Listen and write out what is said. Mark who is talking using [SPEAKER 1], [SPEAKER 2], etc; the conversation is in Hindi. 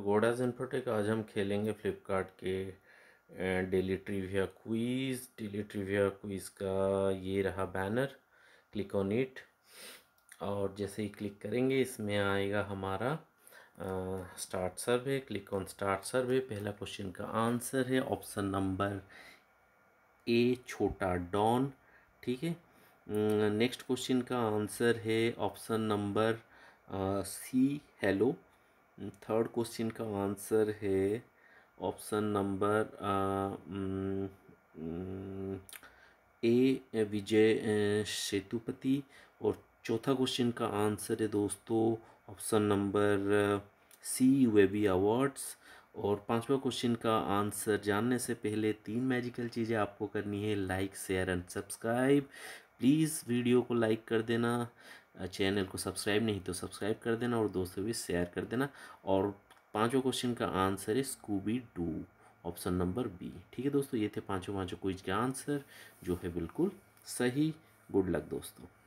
[SPEAKER 1] टू गोडाज इन्फोटेक आज हम खेलेंगे फ्लिपकार्ट के daily trivia quiz daily trivia quiz का ये रहा बैनर क्लिक ऑन इट और जैसे ही क्लिक करेंगे इसमें आएगा हमारा आ, start survey click on start survey पहला क्वेश्चन का आंसर है ऑप्शन नंबर ए छोटा डॉन ठीक है नेक्स्ट क्वेश्चन का आंसर है option number C hello third question का आंसर है option number A Vijay Sethupathi और चौथा क्वेश्चन का आंसर है दोस्तों option number C Webby Awards और पांचवा क्वेश्चन का आंसर जानने से पहले तीन मैजिकल चीज़ें आपको करनी है like share and subscribe please video को लाइक कर देना चैनल को सब्सक्राइब नहीं तो सब्सक्राइब कर देना और दोस्तों भी शेयर कर देना और पांचों क्वेश्चन का आंसर है Scooby Doo option number B ठीक है दोस्तों ये थे पांचों पांचों क्विज के आंसर जो है बिल्कुल सही गुड लक दोस्तों